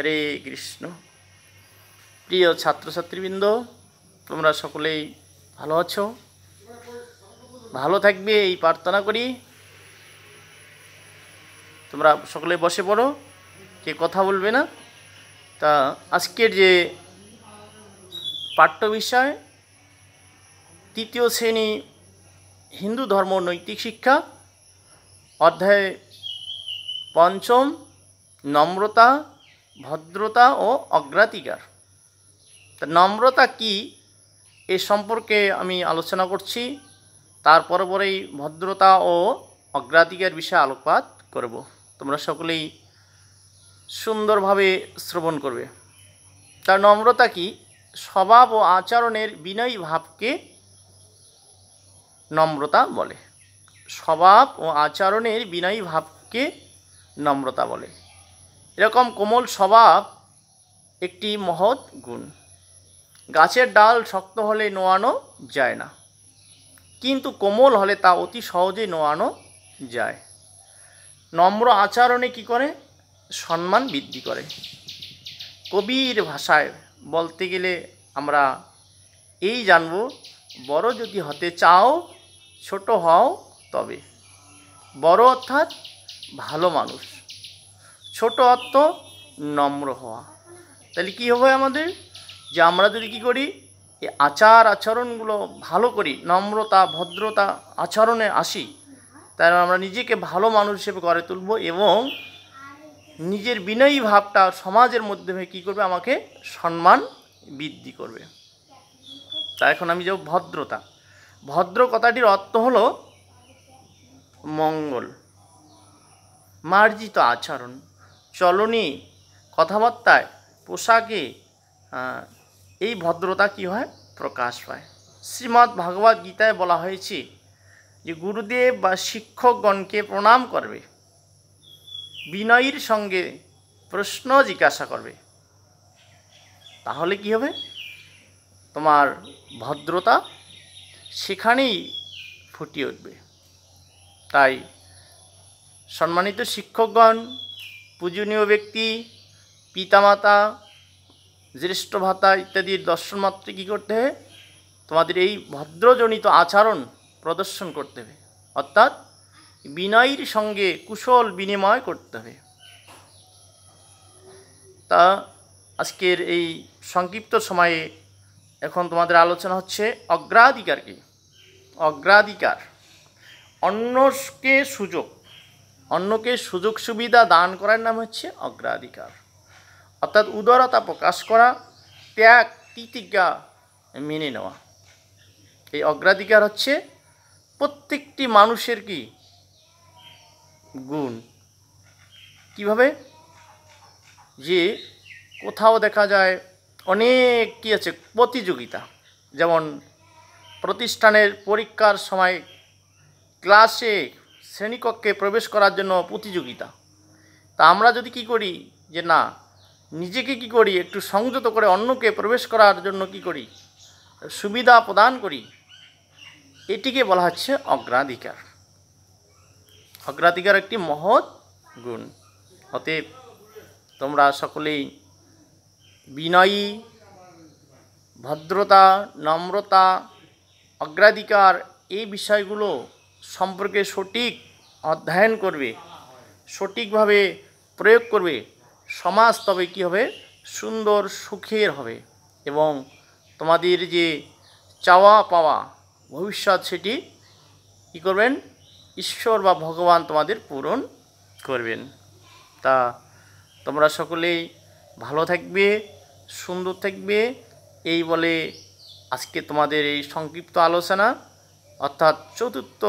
হরে কৃষ্ণ প্রিয় ছাত্রছাত্রীবৃন্দ তোমরা সকলেই ভালো আছো ভালো থাকবে এই প্রার্থনা করি তোমরা সকলে বসে পড়ো কে কথা বলবে না তা আজকের যে পাঠ্য বিষয় তৃতীয় শ্রেণী হিন্দু ধর্ম নৈতিক শিক্ষা অধ্যায় পঞ্চম নম্রতা ভদ্রতা ও অগ্রাধিকার তা নম্রতা কি এ সম্পর্কে আমি আলোচনা করছি তার পরপরেই ভদ্রতা ও অগ্রাধিকার বিষয়ে আলোকপাত করব তোমরা সকলেই সুন্দরভাবে শ্রবণ করবে তার নম্রতা কি স্বভাব ও আচরণের বিনয়ী ভাবকে নম্রতা বলে স্বভাব ও আচরণের বিনয়ী ভাবকে নম্রতা বলে এরকম কোমল স্বভাব একটি মহৎ গুণ গাছের ডাল শক্ত হলে নোয়ানো যায় না কিন্তু কোমল হলে তা অতি সহজে নোয়ানো যায় নম্র আচরণে কি করে সম্মান বৃদ্ধি করে কবির ভাষায় বলতে গেলে আমরা এই জানব বড় যদি হতে চাও ছোট হও তবে বড় অর্থাৎ ভালো মানুষ ছোট অর্থ নম্র হওয়া তাহলে কী হবে আমাদের যে আমরা যদি কী করি এই আচার আচরণগুলো ভালো করি নম্রতা ভদ্রতা আচরণে আসি তাই আমরা নিজেকে ভালো মানুষ হিসেবে গড়ে তুলব এবং নিজের বিনয়ী ভাবটা সমাজের মধ্যে কী করবে আমাকে সম্মান বৃদ্ধি করবে তা এখন আমি যাব ভদ্রতা ভদ্র কথাটির অর্থ হলো মঙ্গল মার্জিত আচরণ চলনে কথাবার্তায় পোশাকে এই ভদ্রতা কি হয় প্রকাশ পায় শ্রীমদ্ ভগবত গীতায় বলা হয়েছে যে গুরুদেব বা শিক্ষকগণকে প্রণাম করবে বিনয়ীর সঙ্গে প্রশ্ন জিজ্ঞাসা করবে তাহলে কি হবে তোমার ভদ্রতা সেখানেই ফুটিয়ে উঠবে তাই সম্মানিত শিক্ষকগণ পূজনীয় ব্যক্তি পিতামাতা জ্যেষ্ঠ ভাতা ইত্যাদির দর্শন মাত্রে কী করতে হবে তোমাদের এই ভদ্রজনিত আচরণ প্রদর্শন করতে হবে অর্থাৎ বিনয়ের সঙ্গে কুশল বিনিময় করতে হবে তা আজকের এই সংক্ষিপ্ত সময়ে এখন তোমাদের আলোচনা হচ্ছে অগ্রাধিকারকে অগ্রাধিকার অন্যকে সুযোগ অন্যকে সুযোগ সুবিধা দান করার নাম হচ্ছে অগ্রাধিকার অর্থাৎ উদারতা প্রকাশ করা ত্যাগ তিতিজ্ঞা মেনে নেওয়া এই অগ্রাধিকার হচ্ছে প্রত্যেকটি মানুষের কি গুণ কিভাবে যে কোথাও দেখা যায় অনেক কী আছে প্রতিযোগিতা যেমন প্রতিষ্ঠানের পরীক্ষার সময় ক্লাসে শ্রেণীকক্ষে প্রবেশ করার জন্য প্রতিযোগিতা তা আমরা যদি কি করি যে না নিজেকে কি করি একটু সংযত করে অন্যকে প্রবেশ করার জন্য কি করি সুবিধা প্রদান করি এটিকে বলা হচ্ছে অগ্রাধিকার অগ্রাধিকার একটি মহৎ গুণ অতএব তোমরা সকলেই বিনয়ী ভদ্রতা নম্রতা অগ্রাধিকার এই বিষয়গুলো সম্পর্কে সঠিক অধ্যয়ন করবে সঠিকভাবে প্রয়োগ করবে সমাজ তবে কী হবে সুন্দর সুখের হবে এবং তোমাদের যে চাওয়া পাওয়া ভবিষ্যৎ সেটি কী করবেন ঈশ্বর বা ভগবান তোমাদের পূরণ করবেন তা তোমরা সকলেই ভালো থাকবে সুন্দর থাকবে এই বলে আজকে তোমাদের এই সংক্ষিপ্ত আলোচনা অর্থাৎ চতুর্থ